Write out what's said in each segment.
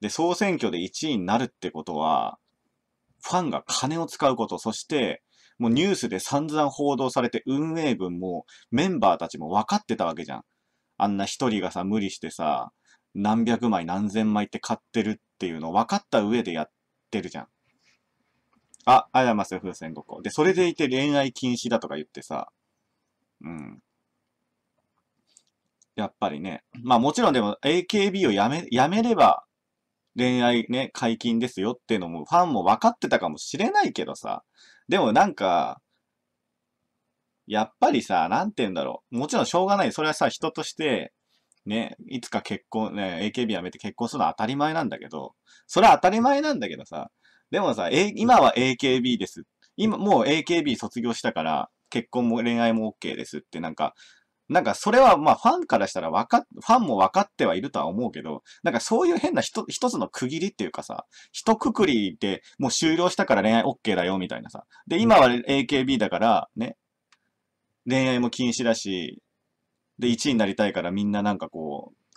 で、総選挙で1位になるってことは、ファンが金を使うこと、そして、もうニュースで散々報道されて運営分もメンバーたちも分かってたわけじゃん。あんな一人がさ、無理してさ、何百枚何千枚って買ってるっていうの分かった上でやってるじゃん。あ、あやますよ、風船5個。で、それでいて恋愛禁止だとか言ってさ、うん。やっぱりね。まあもちろんでも AKB をやめ、やめれば恋愛ね、解禁ですよっていうのもファンも分かってたかもしれないけどさ、でもなんか、やっぱりさ、なんて言うんだろう。もちろんしょうがない。それはさ、人として、ね、いつか結婚、ね、AKB やめて結婚するのは当たり前なんだけど、それは当たり前なんだけどさ、でもさ、A、今は AKB です。今、もう AKB 卒業したから、結婚も恋愛も OK ですってなんか、なんかそれはまあファンからしたらわか、ファンも分かってはいるとは思うけど、なんかそういう変な一つの区切りっていうかさ、一括りでもう終了したから恋愛 OK だよみたいなさ。で、今は AKB だからね、恋愛も禁止だし、で、1位になりたいからみんななんかこう、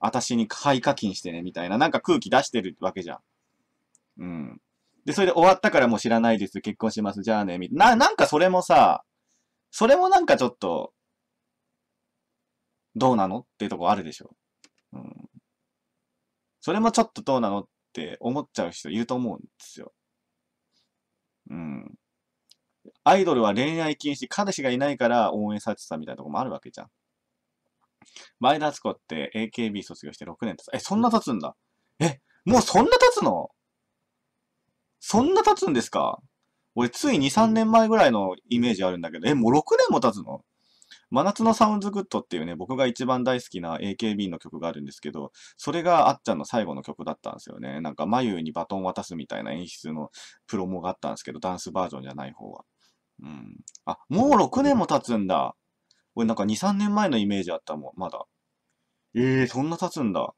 私に廃課金してねみたいな、なんか空気出してるわけじゃん。うん。で、それで終わったからもう知らないです、結婚します、じゃあね、な、なんかそれもさ、それもなんかちょっと、どうなのってとこあるでしょ。うん。それもちょっとどうなのって思っちゃう人いると思うんですよ。うん。アイドルは恋愛禁止、彼氏がいないから応援されてたみたいなとこもあるわけじゃん。前田敦子って AKB 卒業して6年経つ。え、そんな経つんだ。え、もうそんな経つのそんな経つんですか俺つい2、3年前ぐらいのイメージあるんだけど、え、もう6年も経つの真夏のサウンズグッドっていうね、僕が一番大好きな AKB の曲があるんですけど、それがあっちゃんの最後の曲だったんですよね。なんか、眉にバトン渡すみたいな演出のプロモがあったんですけど、ダンスバージョンじゃない方は。うん。あ、もう6年も経つんだ。俺なんか2、3年前のイメージあったもん、まだ。ええー、そんな経つんだ。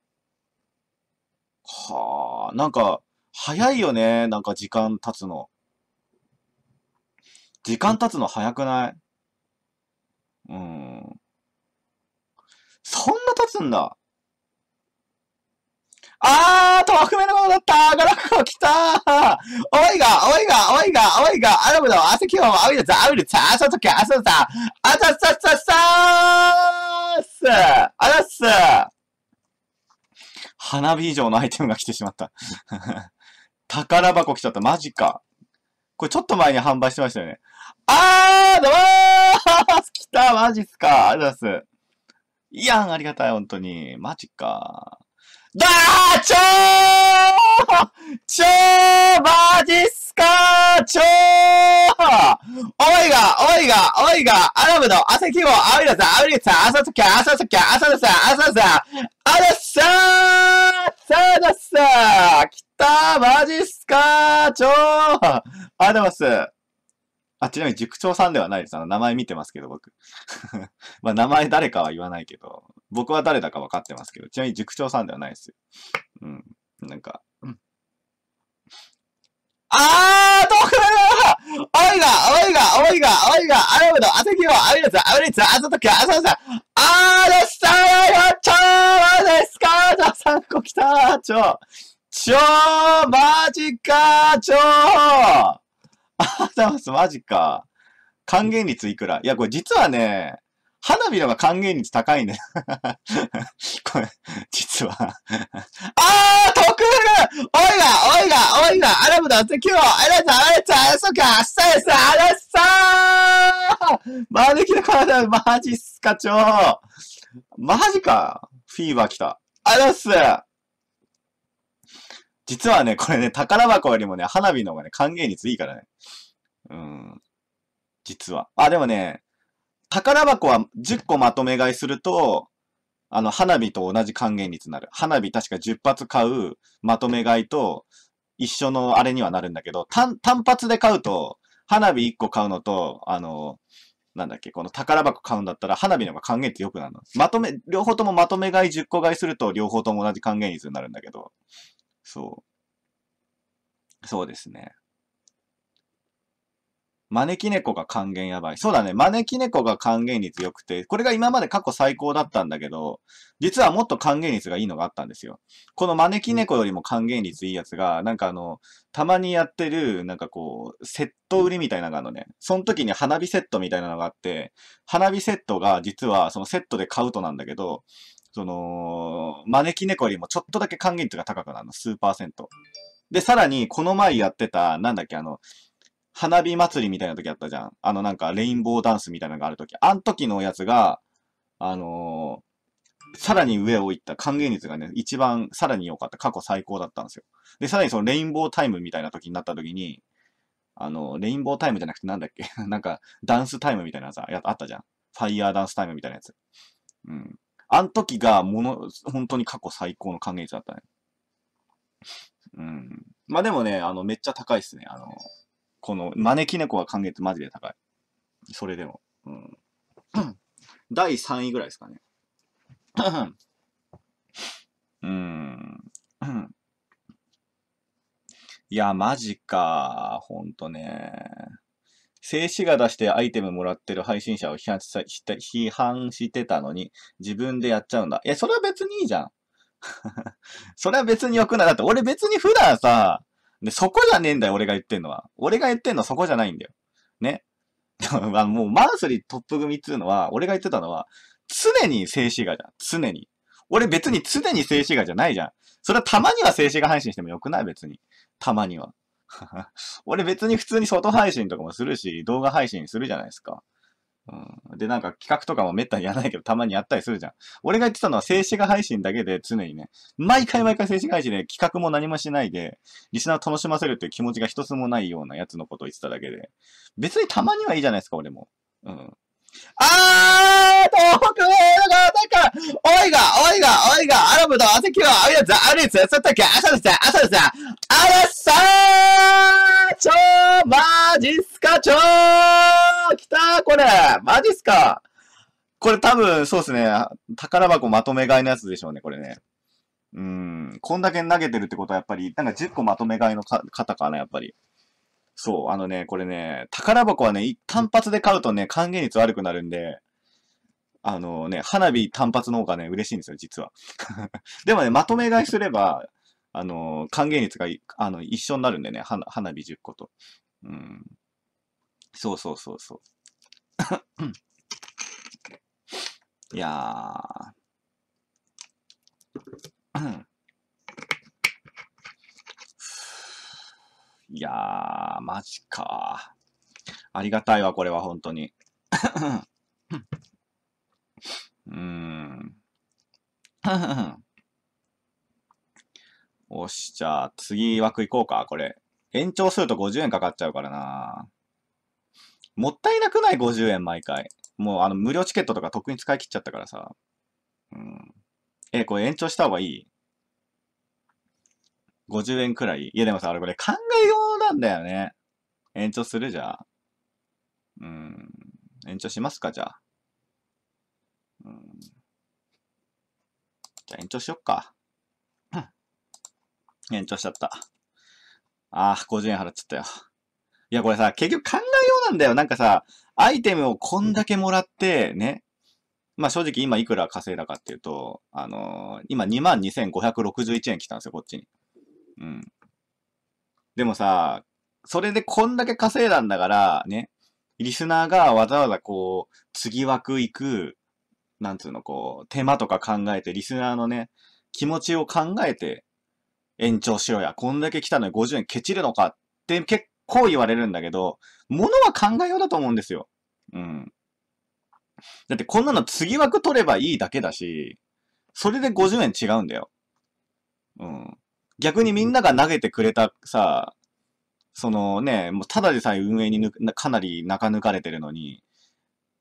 はあ、なんか、早いよね。なんか時間経つの。時間経つの早くないうん。そんな経つんだ。あー、と、悪目のものだったガラクコ来たーおいが、おいが、おいが、おいが、アラブの朝気温を浴びるぞ、浴びるぞ、朝時、朝さ、あざさささーすあざっす花火以上のアイテムが来てしまった 宝箱来ちゃった、マジか。これちょっと前に販売してましたよね。あーどうもー来たマジっすかありがとうございます。いやん、ありがたい、本当に。マジかだーちょーちょーマジっすかーちょーおいが、おいが、おいが、アラブの朝日をあびらさん、あびらさん、朝ときゃ、朝ときゃ、朝とさん、朝さん、あらさーさあださー来ったマジっすか超あ、りがとうございます。あ、ちなみに塾長さんではないです。あの、名前見てますけど、僕。まあ、名前誰かは言わないけど、僕は誰だか分かってますけど、ちなみに塾長さんではないですよ。うん。なんか、うん。あー、どこだおいが、おいが、おいが、おいが、あらぶど、あせきを、ありがとう、ありがとう、あざとき、あざとさ、あー、どっしゃー、やっちゃー、まだですかー、ださんこ来たー、ちょ。ちょーマジかーちょーあざます、マジか。還元率いくらいや、これ実はね、花火のが還元率高いんだよこれ、実はあー特務おいらおいらおいらアラブの圧力をあらたあらたそアスタイスあらさーマネキの体マジっすかちょマジかフィーバー来た。あラっす実はね、これね、宝箱よりもね、花火の方がね、還元率いいからね。うん。実は。あ、でもね、宝箱は10個まとめ買いすると、あの、花火と同じ還元率になる。花火確か10発買うまとめ買いと一緒のあれにはなるんだけど、単、単発で買うと、花火1個買うのと、あの、なんだっけ、この宝箱買うんだったら花火の方が還元率良くなるの。まとめ、両方ともまとめ買い10個買いすると両方とも同じ還元率になるんだけど、そう。そうですね。招き猫が還元やばい。そうだね。招き猫が還元率良くて、これが今まで過去最高だったんだけど、実はもっと還元率がいいのがあったんですよ。この招き猫よりも還元率いいやつが、なんかあの、たまにやってる、なんかこう、セット売りみたいなのがあるのね。その時に花火セットみたいなのがあって、花火セットが実はそのセットで買うとなんだけど、その、招き猫よりもちょっとだけ還元率が高くなるの、数パーセント。で、さらに、この前やってた、なんだっけ、あの、花火祭りみたいな時あったじゃん。あの、なんか、レインボーダンスみたいなのがある時。あん時のやつが、あのー、さらに上を行った還元率がね、一番さらに良かった。過去最高だったんですよ。で、さらにそのレインボータイムみたいな時になった時に、あの、レインボータイムじゃなくてなんだっけ なんか、ダンスタイムみたいなやあったじゃん。ファイヤーダンスタイムみたいなやつ。うん。あの時がもの、本当に過去最高の還元率だったね。うん。まあでもね、あの、めっちゃ高いっすね。あの、この、招き猫は還元率マジで高い。それでも。うん。第3位ぐらいですかね。うん。いや、マジか。ほんとね。静止画出してアイテムもらってる配信者を批判して、批判してたのに、自分でやっちゃうんだ。え、それは別にいいじゃん。それは別に良くない。だって俺別に普段さ、で、そこじゃねえんだよ、俺が言ってんのは。俺が言ってんのはそこじゃないんだよ。ね。もうマンスリートップ組っていうのは、俺が言ってたのは、常に静止画じゃん。常に。俺別に常に静止画じゃないじゃん。それはたまには静止画配信しても良くない別に。たまには。俺別に普通に外配信とかもするし、動画配信するじゃないですか。うん、で、なんか企画とかもめったにやらないけど、たまにやったりするじゃん。俺が言ってたのは静止画配信だけで常にね、毎回毎回静止画配信で企画も何もしないで、リスナーを楽しませるっていう気持ちが一つもないようなやつのことを言ってただけで。別にたまにはいいじゃないですか、俺も。うん。あー東北の方々おいが、おいが、おいが、アラブの朝日は、あいやリあれつ、さたけ、朝ださ、朝ださ、あらさー超マジっすか超ょ来たこれマジっすかこれ多分、そうっすね。宝箱まとめ買いのやつでしょうね、これね。うん。こんだけ投げてるってことは、やっぱり、なんか10個まとめ買いのか方かな、やっぱり。そう、あのね、これね、宝箱はね、単発で買うとね、還元率悪くなるんで、あのね、花火単発の方がね、嬉しいんですよ、実は。でもね、まとめ買いすれば、あの、還元率があの一緒になるんでね、花花火10個と。うん。そうそうそうそう。いやー。いやー、マジか。ありがたいわ、これは、本当に。うーん。おし、じゃあ、次枠いこうか、これ。延長すると50円かかっちゃうからな。もったいなくない ?50 円毎回。もうあの無料チケットとか特に使い切っちゃったからさ。うん。え、これ延長した方がいい50円くらい。いやでもさ、あれこれ考えようなんだよね。延長するじゃん。うん。延長しますか、じゃあ。うん。じゃあ延長しよっか。延長しちゃった。ああ、50円払っちゃったよ。いや、これさ、結局考えようなんだよ。なんかさ、アイテムをこんだけもらってね、まあ正直今いくら稼いだかっていうと、あのー、今22,561円来たんですよ、こっちに。うん。でもさ、それでこんだけ稼いだんだから、ね、リスナーがわざわざこう、次枠行く、なんつうの、こう、手間とか考えて、リスナーのね、気持ちを考えて、延長しようや。こんだけ来たのに50円ケチるのかって結構言われるんだけど、ものは考えようだと思うんですよ。うん。だってこんなの次枠取ればいいだけだし、それで50円違うんだよ。うん。逆にみんなが投げてくれたさ、そのね、もうただでさえ運営にかなり中抜かれてるのに、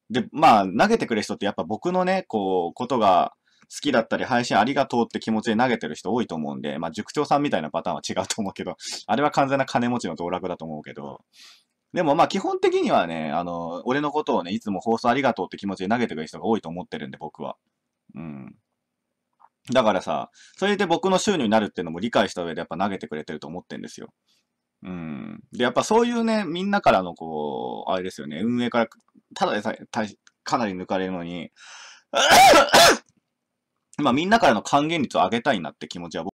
で、まあ、投げてくれる人ってやっぱ僕のね、こう、ことが好きだったり、配信ありがとうって気持ちで投げてる人多いと思うんで、まあ、塾長さんみたいなパターンは違うと思うけど、あれは完全な金持ちの道楽だと思うけど、でもまあ基本的にはね、あの、俺のことをね、いつも放送ありがとうって気持ちで投げてくれる人が多いと思ってるんで、僕は。うん。だからさ、それで僕の収入になるっていうのも理解した上でやっぱ投げてくれてると思ってんですよ。うん。で、やっぱそういうね、みんなからのこう、あれですよね、運営から、ただでさえ、かなり抜かれるのに、まあみんなからの還元率を上げたいなって気持ちは僕